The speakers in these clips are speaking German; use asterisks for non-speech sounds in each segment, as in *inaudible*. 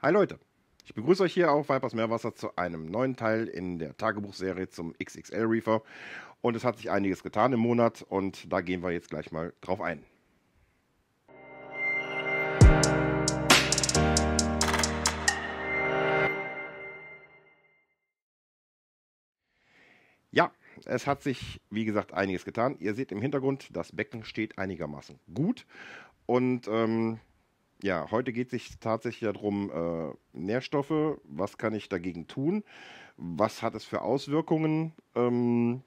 Hi Leute, ich begrüße euch hier auf Vipers Meerwasser zu einem neuen Teil in der Tagebuchserie zum XXL Reefer. Und es hat sich einiges getan im Monat und da gehen wir jetzt gleich mal drauf ein. Ja, es hat sich, wie gesagt, einiges getan. Ihr seht im Hintergrund, das Becken steht einigermaßen gut. Und ähm, ja, heute geht es sich tatsächlich darum, äh, Nährstoffe, was kann ich dagegen tun, was hat es für Auswirkungen ähm,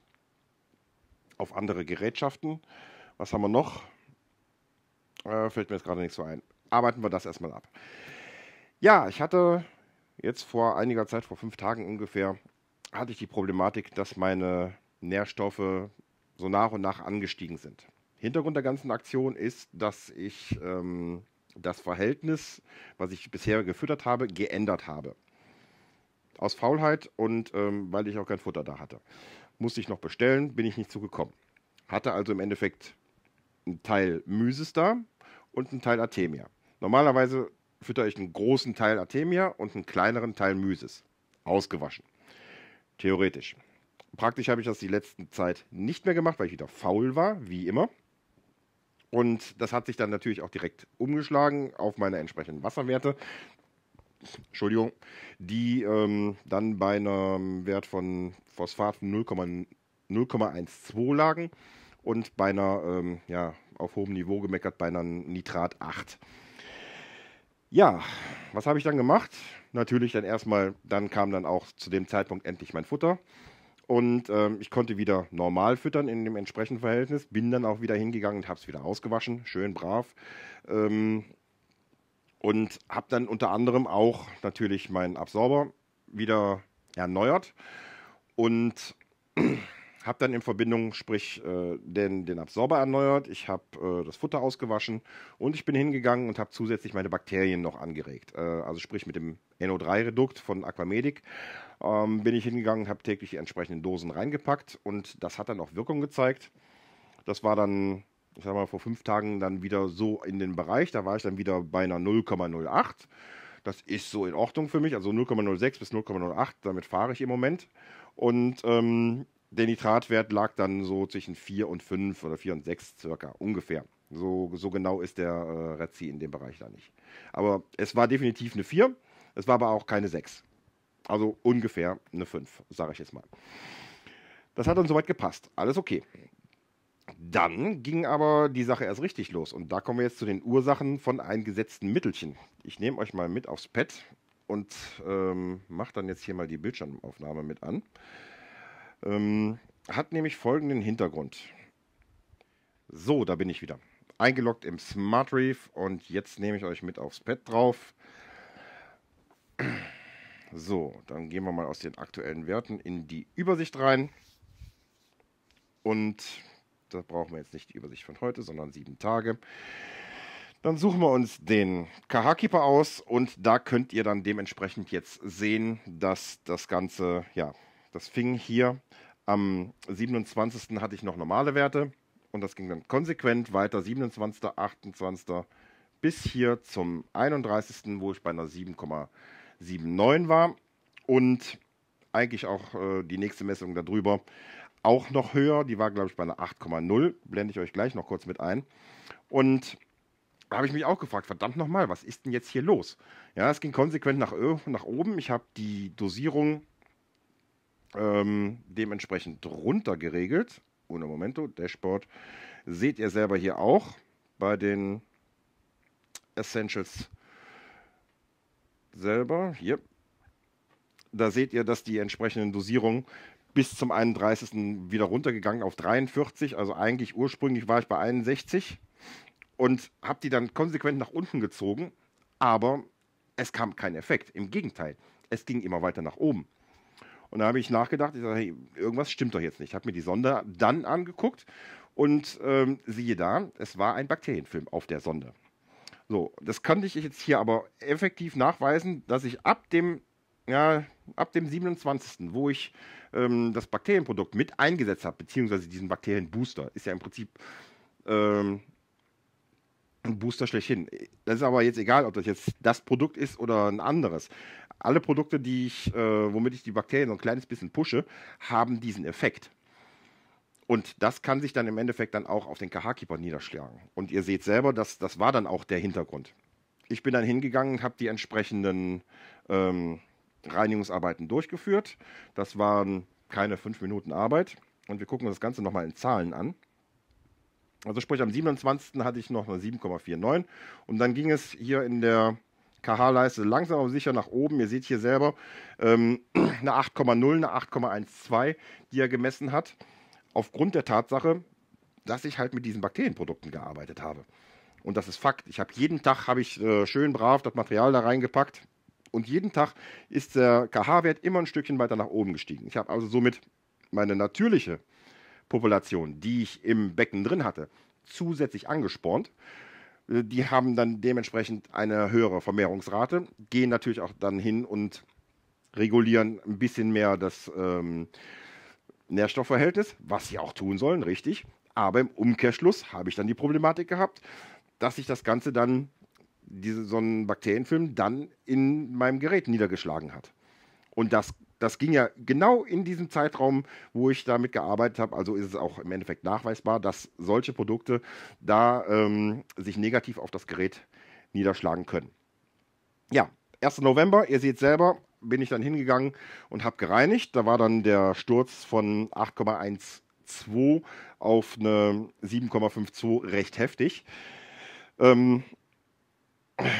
auf andere Gerätschaften, was haben wir noch, äh, fällt mir jetzt gerade nicht so ein. Arbeiten wir das erstmal ab. Ja, ich hatte jetzt vor einiger Zeit, vor fünf Tagen ungefähr, hatte ich die Problematik, dass meine Nährstoffe so nach und nach angestiegen sind. Hintergrund der ganzen Aktion ist, dass ich ähm, das Verhältnis, was ich bisher gefüttert habe, geändert habe. Aus Faulheit und ähm, weil ich auch kein Futter da hatte. Musste ich noch bestellen, bin ich nicht zugekommen. Hatte also im Endeffekt einen Teil Mysis da und einen Teil Artemia. Normalerweise füttere ich einen großen Teil Artemia und einen kleineren Teil Mysis. Ausgewaschen. Theoretisch. Praktisch habe ich das die letzten Zeit nicht mehr gemacht, weil ich wieder faul war, wie immer. Und das hat sich dann natürlich auch direkt umgeschlagen auf meine entsprechenden Wasserwerte. Entschuldigung, die ähm, dann bei einem Wert von Phosphat 0,12 lagen und bei einer, ähm, ja, auf hohem Niveau gemeckert, bei einer Nitrat 8. Ja, was habe ich dann gemacht? Natürlich dann erstmal, dann kam dann auch zu dem Zeitpunkt endlich mein Futter. Und ähm, ich konnte wieder normal füttern in dem entsprechenden Verhältnis, bin dann auch wieder hingegangen und habe es wieder ausgewaschen, schön brav. Ähm, und habe dann unter anderem auch natürlich meinen Absorber wieder erneuert und habe dann in Verbindung, sprich, äh, den, den Absorber erneuert, ich habe äh, das Futter ausgewaschen und ich bin hingegangen und habe zusätzlich meine Bakterien noch angeregt. Äh, also sprich mit dem NO3-Redukt von Aquamedic ähm, bin ich hingegangen, habe täglich die entsprechenden Dosen reingepackt und das hat dann auch Wirkung gezeigt. Das war dann, ich sag mal, vor fünf Tagen dann wieder so in den Bereich. Da war ich dann wieder bei einer 0,08. Das ist so in Ordnung für mich, also 0,06 bis 0,08, damit fahre ich im Moment. Und ähm, der Nitratwert lag dann so zwischen 4 und 5 oder 4 und 6 circa, ungefähr. So, so genau ist der äh, Rezi in dem Bereich da nicht. Aber es war definitiv eine 4, es war aber auch keine 6. Also ungefähr eine 5, sage ich jetzt mal. Das hat dann soweit gepasst. Alles okay. Dann ging aber die Sache erst richtig los. Und da kommen wir jetzt zu den Ursachen von eingesetzten Mittelchen. Ich nehme euch mal mit aufs Pad und ähm, mache dann jetzt hier mal die Bildschirmaufnahme mit an. Ähm, hat nämlich folgenden Hintergrund. So, da bin ich wieder. Eingeloggt im Smart Reef und jetzt nehme ich euch mit aufs Pad drauf. So, dann gehen wir mal aus den aktuellen Werten in die Übersicht rein. Und da brauchen wir jetzt nicht die Übersicht von heute, sondern sieben Tage. Dann suchen wir uns den KH-Keeper aus und da könnt ihr dann dementsprechend jetzt sehen, dass das Ganze ja das fing hier am 27. hatte ich noch normale Werte und das ging dann konsequent weiter 27., 28. bis hier zum 31., wo ich bei einer 7,79 war und eigentlich auch äh, die nächste Messung darüber auch noch höher. Die war, glaube ich, bei einer 8,0. Blende ich euch gleich noch kurz mit ein. Und da habe ich mich auch gefragt, verdammt nochmal, was ist denn jetzt hier los? Ja, es ging konsequent nach, nach oben. Ich habe die Dosierung ähm, dementsprechend drunter geregelt. Uno Momento, Dashboard. Seht ihr selber hier auch bei den Essentials selber. Hier. Da seht ihr, dass die entsprechenden Dosierungen bis zum 31. wieder runtergegangen auf 43. Also eigentlich ursprünglich war ich bei 61 und habe die dann konsequent nach unten gezogen. Aber es kam kein Effekt. Im Gegenteil, es ging immer weiter nach oben. Und da habe ich nachgedacht, ich sage, hey, irgendwas stimmt doch jetzt nicht. Ich habe mir die Sonde dann angeguckt und ähm, siehe da, es war ein Bakterienfilm auf der Sonde. So, das kann ich jetzt hier aber effektiv nachweisen, dass ich ab dem, ja, ab dem 27., wo ich ähm, das Bakterienprodukt mit eingesetzt habe, beziehungsweise diesen Bakterienbooster, ist ja im Prinzip ähm, ein Booster schlechthin. Das ist aber jetzt egal, ob das jetzt das Produkt ist oder ein anderes. Alle Produkte, die ich, äh, womit ich die Bakterien so ein kleines bisschen pushe, haben diesen Effekt. Und das kann sich dann im Endeffekt dann auch auf den KH-Keeper niederschlagen. Und ihr seht selber, dass, das war dann auch der Hintergrund. Ich bin dann hingegangen und habe die entsprechenden ähm, Reinigungsarbeiten durchgeführt. Das waren keine fünf Minuten Arbeit. Und wir gucken uns das Ganze nochmal in Zahlen an. Also sprich, am 27. hatte ich noch eine 7,49 und dann ging es hier in der KH-Leiste langsam aber sicher nach oben. Ihr seht hier selber ähm, *clears throat* eine 8,0, eine 8,12, die er gemessen hat, aufgrund der Tatsache, dass ich halt mit diesen Bakterienprodukten gearbeitet habe. Und das ist Fakt. Ich habe jeden Tag habe ich äh, schön brav das Material da reingepackt und jeden Tag ist der KH-Wert immer ein Stückchen weiter nach oben gestiegen. Ich habe also somit meine natürliche Population, die ich im Becken drin hatte, zusätzlich angespornt. Äh, die haben dann dementsprechend eine höhere Vermehrungsrate, gehen natürlich auch dann hin und regulieren ein bisschen mehr das ähm, Nährstoffverhältnis, was sie auch tun sollen, richtig. Aber im Umkehrschluss habe ich dann die Problematik gehabt, dass sich das Ganze dann, diese, so ein Bakterienfilm, dann in meinem Gerät niedergeschlagen hat. Und das das ging ja genau in diesem Zeitraum, wo ich damit gearbeitet habe. Also ist es auch im Endeffekt nachweisbar, dass solche Produkte da ähm, sich negativ auf das Gerät niederschlagen können. Ja, 1. November, ihr seht selber, bin ich dann hingegangen und habe gereinigt. Da war dann der Sturz von 8,12 auf eine 7,52 recht heftig. Ähm,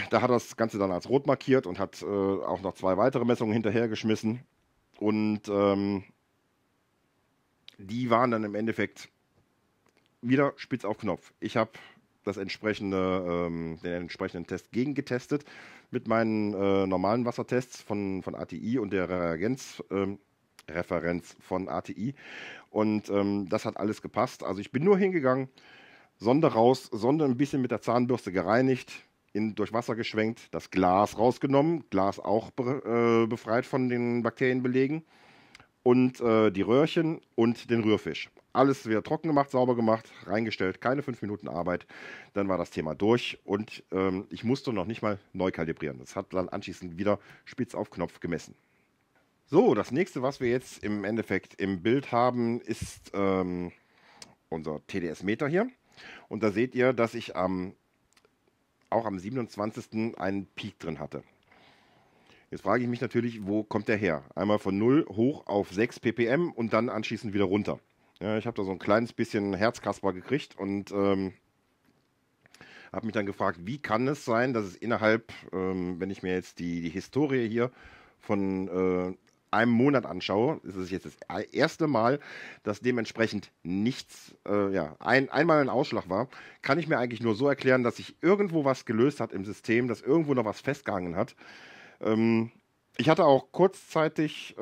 da hat das Ganze dann als rot markiert und hat äh, auch noch zwei weitere Messungen hinterhergeschmissen. Und ähm, die waren dann im Endeffekt wieder spitz auf Knopf. Ich habe das entsprechende, ähm, den entsprechenden Test gegengetestet mit meinen äh, normalen Wassertests von, von ATI und der Reagenzreferenz Ähm, von ATI. Und ähm, das hat alles gepasst. Also ich bin nur hingegangen, Sonde raus, Sonde ein bisschen mit der Zahnbürste gereinigt, in, durch Wasser geschwenkt, das Glas rausgenommen, Glas auch be, äh, befreit von den Bakterienbelegen und äh, die Röhrchen und den Rührfisch. Alles wieder trocken gemacht, sauber gemacht, reingestellt, keine fünf Minuten Arbeit. Dann war das Thema durch und ähm, ich musste noch nicht mal neu kalibrieren. Das hat dann anschließend wieder spitz auf Knopf gemessen. So, das nächste, was wir jetzt im Endeffekt im Bild haben, ist ähm, unser TDS-Meter hier. Und da seht ihr, dass ich am auch am 27. einen Peak drin hatte. Jetzt frage ich mich natürlich, wo kommt der her? Einmal von 0 hoch auf 6 ppm und dann anschließend wieder runter. Ja, ich habe da so ein kleines bisschen Herzkasper gekriegt und ähm, habe mich dann gefragt, wie kann es sein, dass es innerhalb, ähm, wenn ich mir jetzt die, die Historie hier von äh, einem Monat anschaue, ist es jetzt das erste Mal, dass dementsprechend nichts, äh, ja, ein, einmal ein Ausschlag war, kann ich mir eigentlich nur so erklären, dass sich irgendwo was gelöst hat im System, dass irgendwo noch was festgehangen hat. Ähm, ich hatte auch kurzzeitig äh,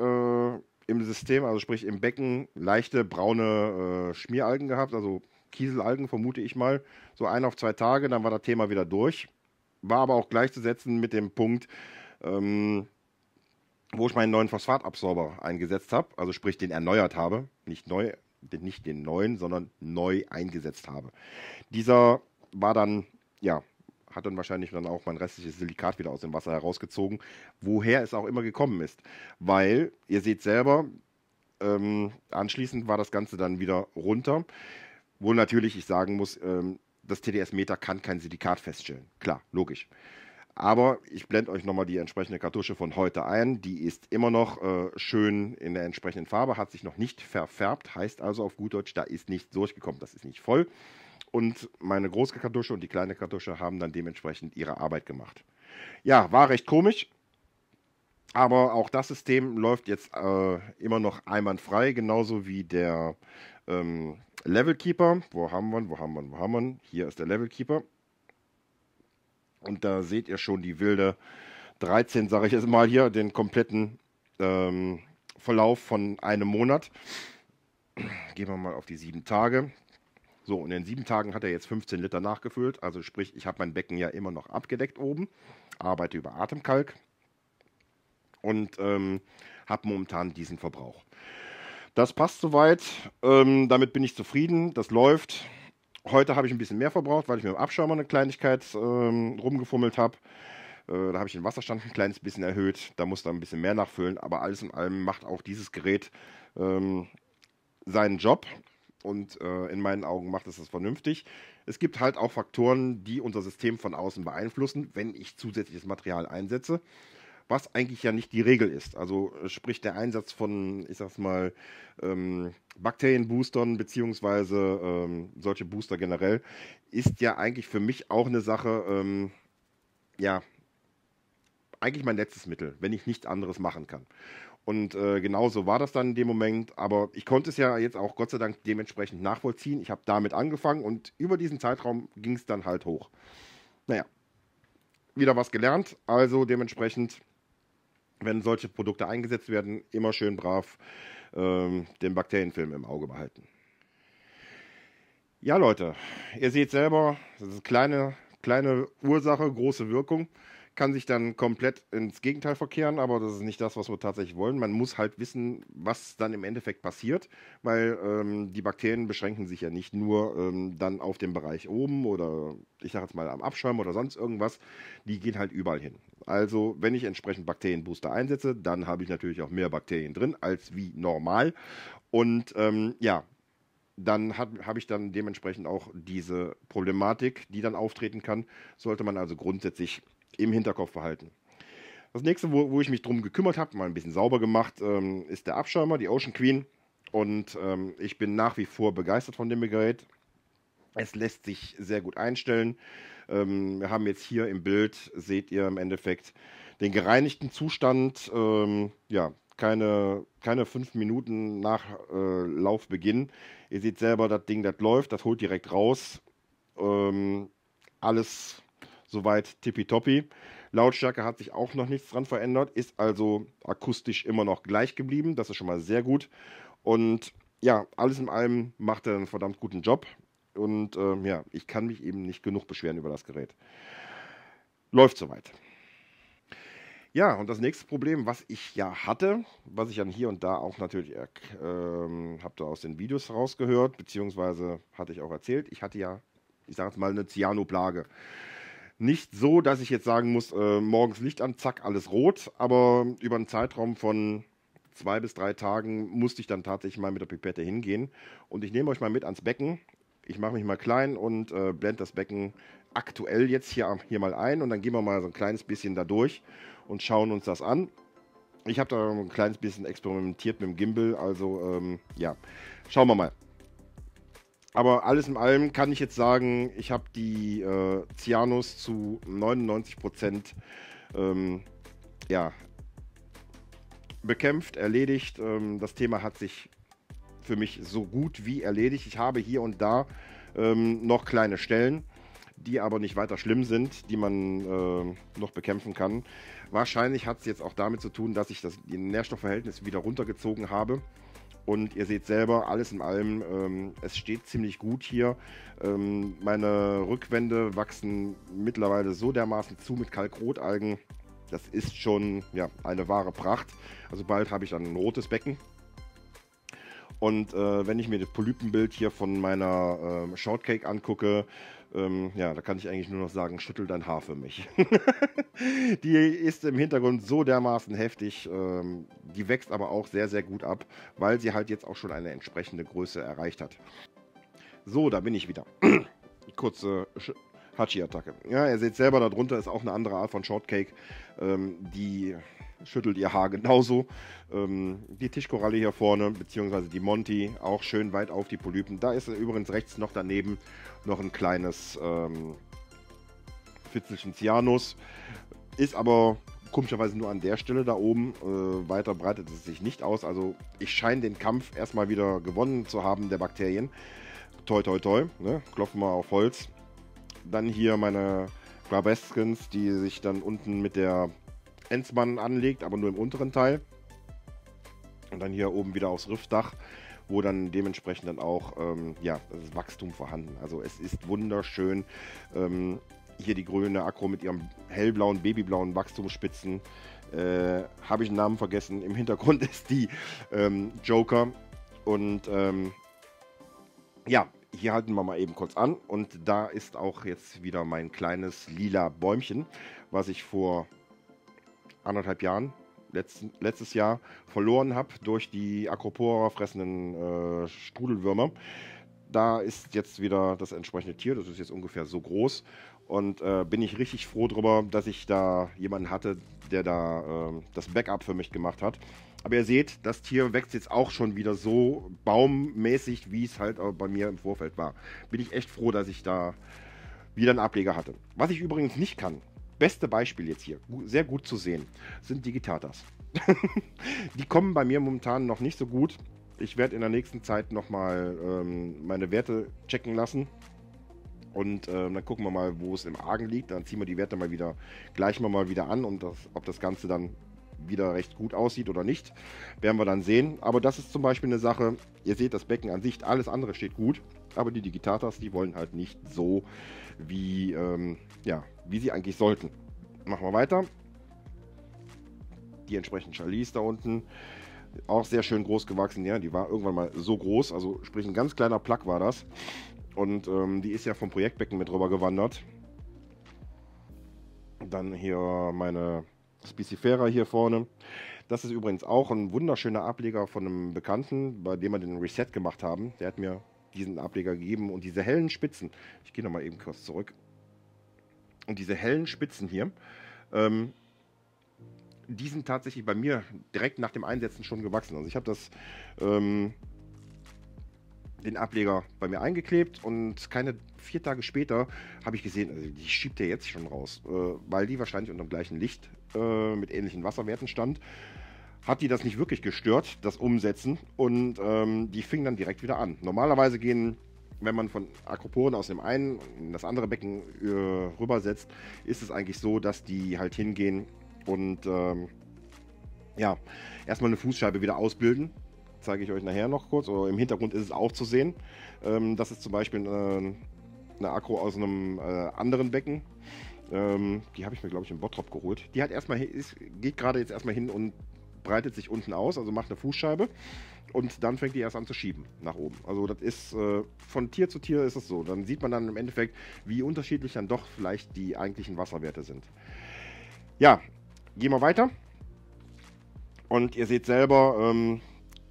im System, also sprich im Becken, leichte braune äh, Schmieralgen gehabt, also Kieselalgen vermute ich mal, so ein auf zwei Tage, dann war das Thema wieder durch. War aber auch gleichzusetzen mit dem Punkt, ähm, wo ich meinen neuen Phosphatabsorber eingesetzt habe, also sprich den erneuert habe, nicht neu, nicht den neuen, sondern neu eingesetzt habe. Dieser war dann, ja, hat dann wahrscheinlich dann auch mein restliches Silikat wieder aus dem Wasser herausgezogen, woher es auch immer gekommen ist. Weil, ihr seht selber, ähm, anschließend war das Ganze dann wieder runter. wo natürlich ich sagen muss, ähm, das TDS-Meter kann kein Silikat feststellen. Klar, logisch. Aber ich blende euch nochmal die entsprechende Kartusche von heute ein. Die ist immer noch äh, schön in der entsprechenden Farbe, hat sich noch nicht verfärbt, heißt also auf gut Deutsch, da ist nichts durchgekommen, das ist nicht voll. Und meine große Kartusche und die kleine Kartusche haben dann dementsprechend ihre Arbeit gemacht. Ja, war recht komisch, aber auch das System läuft jetzt äh, immer noch einwandfrei, genauso wie der ähm, Levelkeeper. Wo haben wir ihn? Wo haben wir ihn? Wo haben wir ihn? Hier ist der Levelkeeper. Und da seht ihr schon die wilde 13, sage ich jetzt mal hier, den kompletten ähm, Verlauf von einem Monat. Gehen wir mal auf die sieben Tage. So, und in sieben Tagen hat er jetzt 15 Liter nachgefüllt. Also sprich, ich habe mein Becken ja immer noch abgedeckt oben, arbeite über Atemkalk und ähm, habe momentan diesen Verbrauch. Das passt soweit. Ähm, damit bin ich zufrieden. Das läuft. Heute habe ich ein bisschen mehr verbraucht, weil ich mit dem Abschirmer eine Kleinigkeit ähm, rumgefummelt habe. Äh, da habe ich den Wasserstand ein kleines bisschen erhöht. Da muss da ein bisschen mehr nachfüllen. Aber alles in allem macht auch dieses Gerät ähm, seinen Job. Und äh, in meinen Augen macht es das vernünftig. Es gibt halt auch Faktoren, die unser System von außen beeinflussen, wenn ich zusätzliches Material einsetze was eigentlich ja nicht die Regel ist. Also äh, sprich der Einsatz von, ich sag's mal, ähm, Bakterienboostern beziehungsweise ähm, solche Booster generell ist ja eigentlich für mich auch eine Sache, ähm, ja, eigentlich mein letztes Mittel, wenn ich nichts anderes machen kann. Und äh, genau so war das dann in dem Moment. Aber ich konnte es ja jetzt auch Gott sei Dank dementsprechend nachvollziehen. Ich habe damit angefangen und über diesen Zeitraum ging es dann halt hoch. Naja, wieder was gelernt. Also dementsprechend wenn solche Produkte eingesetzt werden, immer schön brav ähm, den Bakterienfilm im Auge behalten. Ja, Leute, ihr seht selber, das ist eine kleine, kleine Ursache, große Wirkung kann sich dann komplett ins Gegenteil verkehren, aber das ist nicht das, was wir tatsächlich wollen. Man muss halt wissen, was dann im Endeffekt passiert, weil ähm, die Bakterien beschränken sich ja nicht nur ähm, dann auf den Bereich oben oder ich sage jetzt mal am Abschirm oder sonst irgendwas. Die gehen halt überall hin. Also wenn ich entsprechend Bakterienbooster einsetze, dann habe ich natürlich auch mehr Bakterien drin als wie normal. Und ähm, ja, dann habe ich dann dementsprechend auch diese Problematik, die dann auftreten kann. Sollte man also grundsätzlich im Hinterkopf behalten. Das nächste, wo, wo ich mich drum gekümmert habe, mal ein bisschen sauber gemacht, ähm, ist der Abschirmer, die Ocean Queen. Und ähm, ich bin nach wie vor begeistert von dem Gerät. Es lässt sich sehr gut einstellen. Ähm, wir haben jetzt hier im Bild, seht ihr im Endeffekt, den gereinigten Zustand. Ähm, ja, keine, keine fünf Minuten nach äh, Laufbeginn. Ihr seht selber, das Ding, das läuft, das holt direkt raus. Ähm, alles soweit tippitoppi. Lautstärke hat sich auch noch nichts dran verändert, ist also akustisch immer noch gleich geblieben. Das ist schon mal sehr gut. Und ja, alles in allem macht er einen verdammt guten Job. Und äh, ja, ich kann mich eben nicht genug beschweren über das Gerät. Läuft soweit. Ja, und das nächste Problem, was ich ja hatte, was ich dann hier und da auch natürlich, äh, habt ihr aus den Videos herausgehört, beziehungsweise hatte ich auch erzählt, ich hatte ja, ich sage jetzt mal, eine Cyanoplage. plage nicht so, dass ich jetzt sagen muss, äh, morgens Licht an, zack, alles rot, aber über einen Zeitraum von zwei bis drei Tagen musste ich dann tatsächlich mal mit der Pipette hingehen. Und ich nehme euch mal mit ans Becken. Ich mache mich mal klein und äh, blende das Becken aktuell jetzt hier, hier mal ein und dann gehen wir mal so ein kleines bisschen da durch und schauen uns das an. Ich habe da ein kleines bisschen experimentiert mit dem Gimbal, also ähm, ja, schauen wir mal aber alles in allem kann ich jetzt sagen, ich habe die äh, Cianos zu 99 Prozent ähm, ja, bekämpft, erledigt. Ähm, das Thema hat sich für mich so gut wie erledigt. Ich habe hier und da ähm, noch kleine Stellen, die aber nicht weiter schlimm sind, die man äh, noch bekämpfen kann. Wahrscheinlich hat es jetzt auch damit zu tun, dass ich das Nährstoffverhältnis wieder runtergezogen habe. Und ihr seht selber, alles in allem, ähm, es steht ziemlich gut hier. Ähm, meine Rückwände wachsen mittlerweile so dermaßen zu mit Kalkrotalgen. Das ist schon ja, eine wahre Pracht. Also bald habe ich dann ein rotes Becken. Und äh, wenn ich mir das Polypenbild hier von meiner äh, Shortcake angucke, ähm, ja, da kann ich eigentlich nur noch sagen, schüttel dein Haar für mich. *laughs* die ist im Hintergrund so dermaßen heftig, ähm, die wächst aber auch sehr, sehr gut ab, weil sie halt jetzt auch schon eine entsprechende Größe erreicht hat. So, da bin ich wieder. *clears throat* Kurze Sch Hachi-Attacke. Ja, ihr seht selber, darunter ist auch eine andere Art von Shortcake, ähm, die schüttelt ihr Haar genauso. Ähm, die Tischkoralle hier vorne, beziehungsweise die Monty, auch schön weit auf die Polypen. Da ist übrigens rechts noch daneben noch ein kleines ähm, Fitzelchen Cyanus. Ist aber komischerweise nur an der Stelle da oben. Äh, weiter breitet es sich nicht aus. Also ich scheine den Kampf erstmal wieder gewonnen zu haben der Bakterien. Toi, toi, toi. Ne? Klopfen wir auf Holz. Dann hier meine Grabeskins, die sich dann unten mit der Enzmann anlegt, aber nur im unteren Teil. Und dann hier oben wieder aufs Riffdach, wo dann dementsprechend dann auch ähm, ja, das Wachstum vorhanden. Also es ist wunderschön. Ähm, hier die grüne Akro mit ihrem hellblauen, babyblauen Wachstumsspitzen. Äh, Habe ich einen Namen vergessen. Im Hintergrund *laughs* ist die ähm, Joker. Und ähm, ja, hier halten wir mal eben kurz an. Und da ist auch jetzt wieder mein kleines lila Bäumchen, was ich vor anderthalb Jahren, letzten, letztes Jahr, verloren habe durch die Acropora fressenden äh, Strudelwürmer. Da ist jetzt wieder das entsprechende Tier, das ist jetzt ungefähr so groß. Und äh, bin ich richtig froh darüber, dass ich da jemanden hatte, der da äh, das Backup für mich gemacht hat. Aber ihr seht, das Tier wächst jetzt auch schon wieder so baummäßig, wie es halt bei mir im Vorfeld war. Bin ich echt froh, dass ich da wieder einen Ableger hatte. Was ich übrigens nicht kann, beste Beispiel jetzt hier, sehr gut zu sehen, sind Digitatas. *laughs* die kommen bei mir momentan noch nicht so gut. Ich werde in der nächsten Zeit nochmal ähm, meine Werte checken lassen. Und äh, dann gucken wir mal, wo es im Argen liegt. Dann ziehen wir die Werte mal wieder, gleichen wir mal wieder an, und das, ob das Ganze dann wieder recht gut aussieht oder nicht. Werden wir dann sehen. Aber das ist zum Beispiel eine Sache, ihr seht das Becken an sich, alles andere steht gut. Aber die Digitatas, die wollen halt nicht so wie, ähm, ja, wie sie eigentlich sollten. Machen wir weiter. Die entsprechenden Chalice da unten. Auch sehr schön groß gewachsen. Ja, die war irgendwann mal so groß. Also sprich ein ganz kleiner Plug war das. Und ähm, die ist ja vom Projektbecken mit rüber gewandert. Dann hier meine Specifera hier vorne. Das ist übrigens auch ein wunderschöner Ableger von einem Bekannten, bei dem wir den Reset gemacht haben. Der hat mir diesen Ableger gegeben und diese hellen Spitzen. Ich gehe nochmal eben kurz zurück und diese hellen Spitzen hier, ähm, die sind tatsächlich bei mir direkt nach dem Einsetzen schon gewachsen. Also ich habe das ähm, den Ableger bei mir eingeklebt und keine vier Tage später habe ich gesehen, also die schiebt er jetzt schon raus, äh, weil die wahrscheinlich unter dem gleichen Licht äh, mit ähnlichen Wasserwerten stand. Hat die das nicht wirklich gestört, das Umsetzen und ähm, die fing dann direkt wieder an. Normalerweise gehen wenn man von Akroporen aus dem einen in das andere Becken äh, rübersetzt, ist es eigentlich so, dass die halt hingehen und ähm, ja, erstmal eine Fußscheibe wieder ausbilden. Zeige ich euch nachher noch kurz. Oder im Hintergrund ist es auch zu sehen. Ähm, das ist zum Beispiel eine, äh, eine Akro aus einem äh, anderen Becken. Ähm, die habe ich mir, glaube ich, im Bottrop geholt. Die hat erstmal, ist, geht gerade jetzt erstmal hin und breitet sich unten aus, also macht eine Fußscheibe und dann fängt die erst an zu schieben nach oben. Also das ist äh, von Tier zu Tier ist es so. Dann sieht man dann im Endeffekt, wie unterschiedlich dann doch vielleicht die eigentlichen Wasserwerte sind. Ja, gehen wir weiter. Und ihr seht selber, ähm,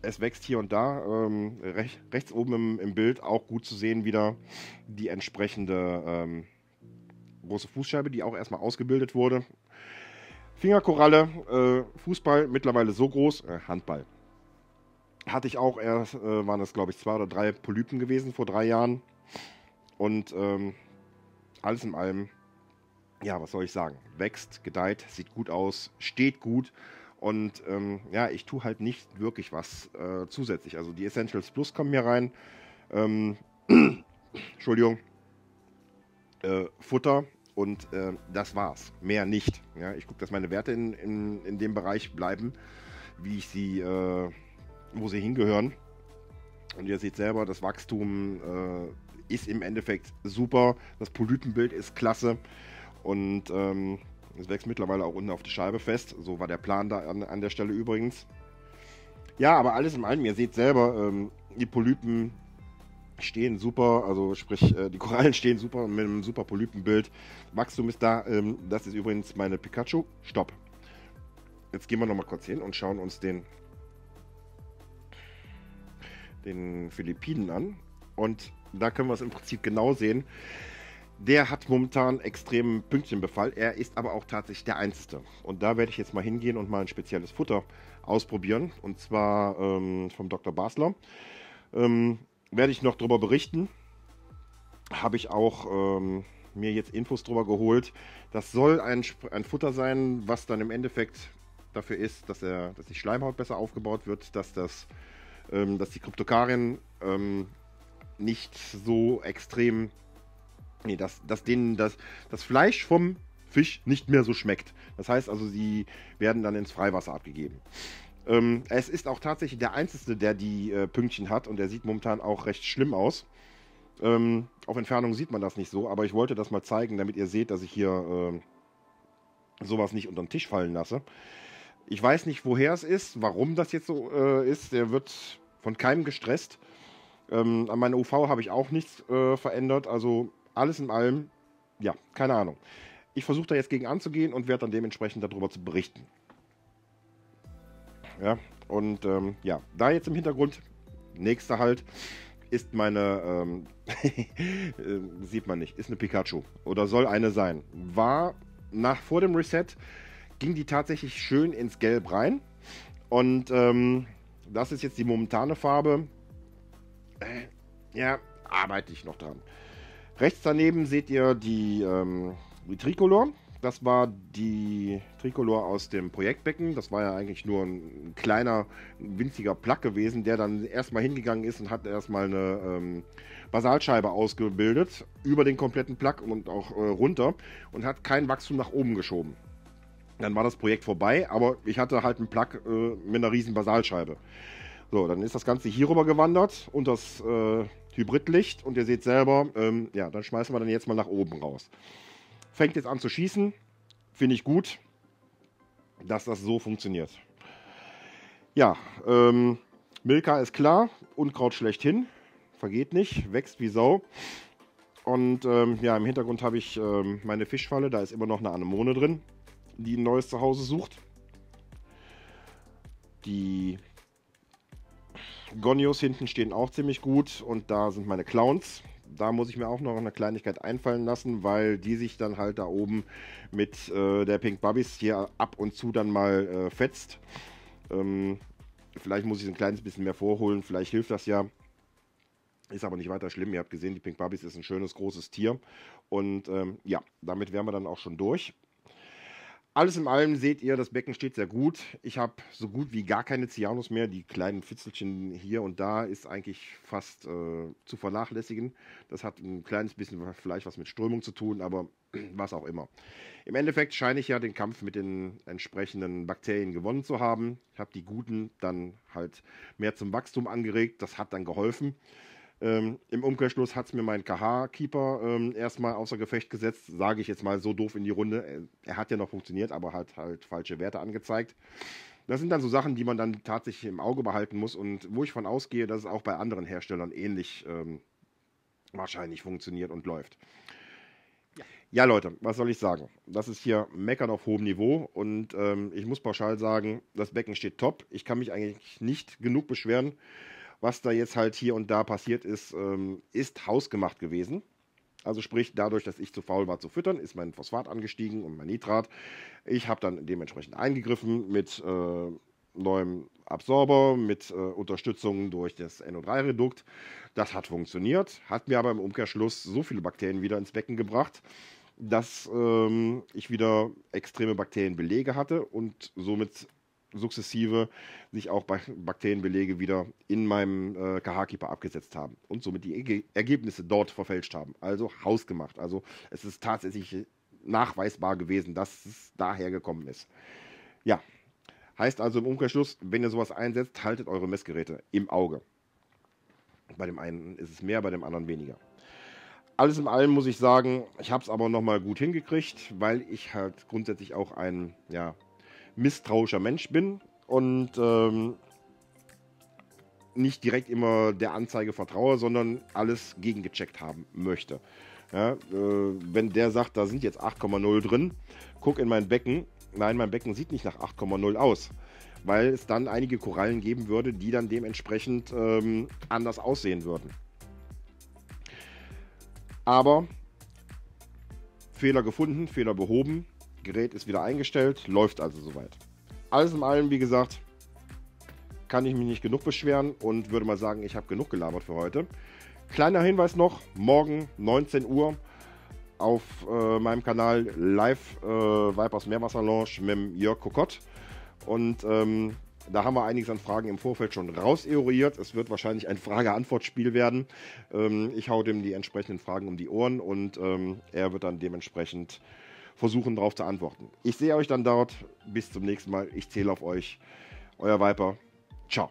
es wächst hier und da. Ähm, rech rechts oben im, im, Bild auch gut zu sehen wieder die entsprechende ähm, große Fußscheibe, die auch erstmal ausgebildet wurde. Fingerkoralle, äh, Fußball mittlerweile so groß, äh, Handball. Hatte ich auch erst, äh, waren das glaube ich zwei oder drei Polypen gewesen vor drei Jahren. Und ähm, alles in allem, ja, was soll ich sagen? Wächst, gedeiht, sieht gut aus, steht gut. Und ähm, ja, ich tue halt nicht wirklich was äh, zusätzlich. Also die Essentials Plus kommen hier rein. Ähm, *clears throat* Entschuldigung. Äh, Futter und äh, das war's. Mehr nicht. Ja, ich gucke, dass meine Werte in, in, in dem Bereich bleiben, wie ich sie, äh, wo sie hingehören. Und ihr seht selber, das Wachstum äh, ist im Endeffekt super. Das Polypenbild ist klasse. Und ähm, es wächst mittlerweile auch unten auf die Scheibe fest. So war der Plan da an, an der Stelle übrigens. Ja, aber alles in allem, ihr seht selber, ähm, die Polypen stehen super, also sprich, äh, die Korallen stehen super mit einem super Polypenbild. Wachstum ist da. Ähm, das ist übrigens meine Pikachu. Stopp. Jetzt gehen wir nochmal kurz hin und schauen uns den, den Philippinen an. Und da können wir es im Prinzip genau sehen. Der hat momentan extremen Pünktchenbefall. Er ist aber auch tatsächlich der Einzige. Und da werde ich jetzt mal hingehen und mal ein spezielles Futter ausprobieren. Und zwar ähm, vom Dr. Basler. Ähm, werde ich noch darüber berichten. Habe ich auch ähm, mir jetzt Infos darüber geholt. Das soll ein, ein Futter sein, was dann im Endeffekt dafür ist, dass, er, dass die Schleimhaut besser aufgebaut wird, dass, das, ähm, dass die Kryptokarien ähm, nicht so extrem, nee, dass, dass denen das, das Fleisch vom Fisch nicht mehr so schmeckt. Das heißt also, sie werden dann ins Freiwasser abgegeben. Ähm, es ist auch tatsächlich der Einzige, der die äh, Pünktchen hat und der sieht momentan auch recht schlimm aus. Ähm, auf Entfernung sieht man das nicht so, aber ich wollte das mal zeigen, damit ihr seht, dass ich hier äh, sowas nicht unter den Tisch fallen lasse. Ich weiß nicht, woher es ist, warum das jetzt so äh, ist. Der wird von keinem gestresst. Ähm, an meiner UV habe ich auch nichts äh, verändert. Also alles in allem, ja, keine Ahnung. Ich versuche da jetzt gegen anzugehen und werde dann dementsprechend darüber zu berichten. Ja, und ähm, ja, da jetzt im Hintergrund, nächster halt, ist meine, ähm, *laughs* äh, sieht man nicht, ist eine Pikachu oder soll eine sein. War nach vor dem Reset, ging die tatsächlich schön ins Gelb rein. Und ähm, das ist jetzt die momentane Farbe. Äh, ja, arbeite ich noch dran. Rechts daneben seht ihr die, ähm, die Tricolor. Das war die Tricolor aus dem Projektbecken. Das war ja eigentlich nur ein kleiner, winziger Plug gewesen, der dann erstmal hingegangen ist und hat erstmal eine ähm, Basalscheibe ausgebildet über den kompletten Plug und auch äh, runter und hat kein Wachstum nach oben geschoben. Dann war das Projekt vorbei, aber ich hatte halt einen Plug äh, mit einer riesen Basalscheibe. So, dann ist das Ganze hier rüber gewandert und das äh, Hybridlicht und ihr seht selber, ähm, ja, dann schmeißen wir dann jetzt mal nach oben raus fängt jetzt an zu schießen. Finde ich gut, dass das so funktioniert. Ja, ähm, Milka ist klar, Unkraut schlechthin, vergeht nicht, wächst wie Sau. Und ähm, ja, im Hintergrund habe ich ähm, meine Fischfalle, da ist immer noch eine Anemone drin, die ein neues Zuhause sucht. Die Gonios hinten stehen auch ziemlich gut und da sind meine Clowns da muss ich mir auch noch eine Kleinigkeit einfallen lassen, weil die sich dann halt da oben mit äh, der Pink Bubbies hier ab und zu dann mal äh, fetzt. Ähm, vielleicht muss ich es ein kleines bisschen mehr vorholen, vielleicht hilft das ja. Ist aber nicht weiter schlimm. Ihr habt gesehen, die Pink Bubbies ist ein schönes, großes Tier. Und ähm, ja, damit wären wir dann auch schon durch. Alles in allem seht ihr, das Becken steht sehr gut. Ich habe so gut wie gar keine Cyanus mehr. Die kleinen Fitzelchen hier und da ist eigentlich fast äh, zu vernachlässigen. Das hat ein kleines bisschen vielleicht was mit Strömung zu tun, aber *clears throat* was auch immer. Im Endeffekt scheine ich ja den Kampf mit den entsprechenden Bakterien gewonnen zu haben. Ich habe die guten dann halt mehr zum Wachstum angeregt. Das hat dann geholfen. Ähm, Im Umkehrschluss hat es mir mein KH-Keeper ähm, erstmal außer Gefecht gesetzt, sage ich jetzt mal so doof in die Runde. Er, hat ja noch funktioniert, aber hat halt falsche Werte angezeigt. Das sind dann so Sachen, die man dann tatsächlich im Auge behalten muss und wo ich von ausgehe, dass es auch bei anderen Herstellern ähnlich ähm, wahrscheinlich funktioniert und läuft. Ja. ja. Leute, was soll ich sagen? Das ist hier Meckern auf hohem Niveau und ähm, ich muss pauschal sagen, das Becken steht top. Ich kann mich eigentlich nicht genug beschweren was da jetzt halt hier und da passiert ist, ähm, ist hausgemacht gewesen. Also sprich, dadurch, dass ich zu faul war zu füttern, ist mein Phosphat angestiegen und mein Nitrat. Ich habe dann dementsprechend eingegriffen mit äh, neuem Absorber, mit äh, Unterstützung durch das NO3-Redukt. Das hat funktioniert, hat mir aber im Umkehrschluss so viele Bakterien wieder ins Becken gebracht, dass ähm, ich wieder extreme Bakterienbelege hatte und somit sukzessive sich auch Bakterienbelege wieder in meinem äh, KH-Keeper abgesetzt haben und somit die e Ergebnisse dort verfälscht haben. Also hausgemacht. Also es ist tatsächlich nachweisbar gewesen, dass es daher gekommen ist. Ja, heißt also im Umkehrschluss, wenn ihr sowas einsetzt, haltet eure Messgeräte im Auge. Bei dem einen ist es mehr, bei dem anderen weniger. Alles in allem muss ich sagen, ich habe es aber nochmal gut hingekriegt, weil ich halt grundsätzlich auch ein, ja, misstrauischer Mensch bin und ähm, nicht direkt immer der Anzeige vertraue, sondern alles gegengecheckt haben möchte. Ja, äh, wenn der sagt, da sind jetzt 8,0 drin, guck in mein Becken. Nein, mein Becken sieht nicht nach 8,0 aus, weil es dann einige Korallen geben würde, die dann dementsprechend ähm, anders aussehen würden. Aber Fehler gefunden, Fehler behoben, Gerät ist wieder eingestellt, läuft also soweit. Alles in allem, wie gesagt, kann ich mich nicht genug beschweren und würde mal sagen, ich habe genug gelabert für heute. Kleiner Hinweis noch, morgen 19 Uhr auf äh, meinem Kanal live äh, Vipers Meerwasser Launch mit Jörg Kokott. Und ähm, da haben wir einiges an Fragen im Vorfeld schon raus Es wird wahrscheinlich ein Frage-Antwort-Spiel werden. Ähm, ich hau dem die entsprechenden Fragen um die Ohren und ähm, er wird dann dementsprechend versuchen, darauf zu antworten. Ich sehe euch dann dort. Bis zum nächsten Mal. Ich zähle auf euch. Euer Viper. Ciao.